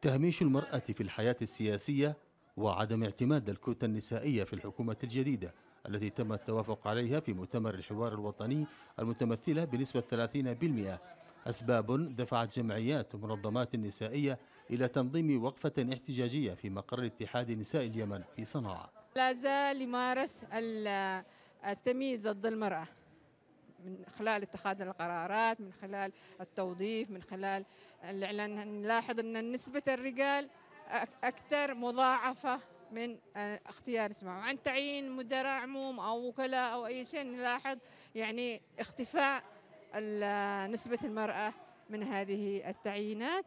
تهميش المرأة في الحياة السياسية وعدم اعتماد الكوتا النسائية في الحكومة الجديدة التي تم التوافق عليها في مؤتمر الحوار الوطني المتمثلة بنسبة 30% أسباب دفعت جمعيات ومنظمات نسائية إلى تنظيم وقفة احتجاجية في مقر اتحاد نساء اليمن في صنعاء لا زال يمارس التمييز ضد المرأة من خلال اتخاذ القرارات من خلال التوظيف من خلال الإعلان نلاحظ أن نسبة الرجال أكثر مضاعفة من آه، اختيار اسمهم عن تعيين مدراء عموم أو وكلاء أو أي شيء نلاحظ يعني اختفاء نسبة المرأة من هذه التعيينات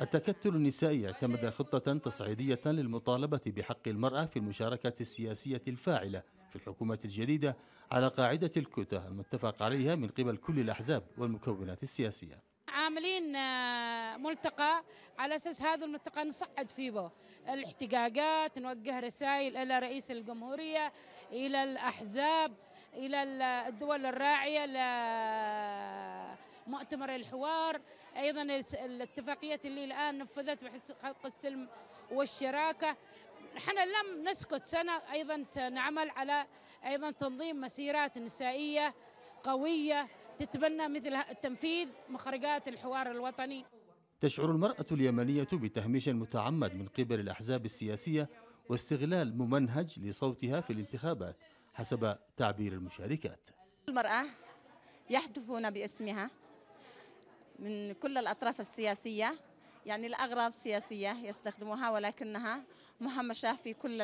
التكتل النسائي اعتمد خطة تصعيدية للمطالبة بحق المرأة في المشاركة السياسية الفاعلة في الحكومة الجديدة على قاعدة الكوتا المتفق عليها من قبل كل الأحزاب والمكونات السياسية عاملين آه، ملتقى على اساس هذا الملتقى نصعد فيه الاحتجاجات نوجه رسائل الى رئيس الجمهوريه الى الاحزاب الى الدول الراعيه مؤتمر الحوار ايضا الاتفاقيات اللي الان نفذت بحيث خلق السلم والشراكه نحن لم نسكت سنه ايضا سنعمل على ايضا تنظيم مسيرات نسائيه قويه تتبنى مثل تنفيذ مخرجات الحوار الوطني تشعر المرأة اليمنية بتهميش متعمد من قبل الأحزاب السياسية واستغلال ممنهج لصوتها في الانتخابات حسب تعبير المشاركات المرأة يحدثون باسمها من كل الأطراف السياسية يعني الأغراض سياسية يستخدموها ولكنها مهمشة في كل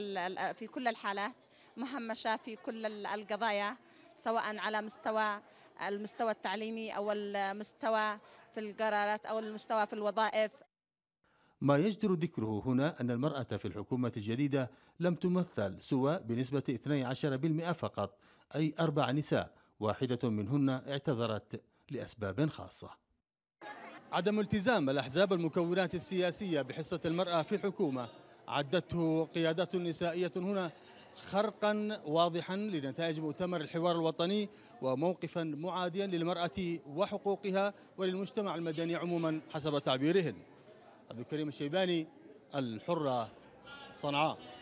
في كل الحالات مهمشة في كل القضايا سواء على مستوى المستوى التعليمي أو المستوى في القرارات أو المستوى في الوظائف ما يجدر ذكره هنا أن المرأة في الحكومة الجديدة لم تمثل سوى بنسبة 12% فقط أي أربع نساء واحدة منهن اعتذرت لأسباب خاصة عدم التزام الأحزاب المكونات السياسية بحصة المرأة في الحكومة عدته قيادات نسائية هنا خرقا واضحا لنتائج مؤتمر الحوار الوطني وموقفا معاديا للمرأة وحقوقها وللمجتمع المدني عموما حسب تعبيرهن عبد الكريم الشيباني الحرة صنعاء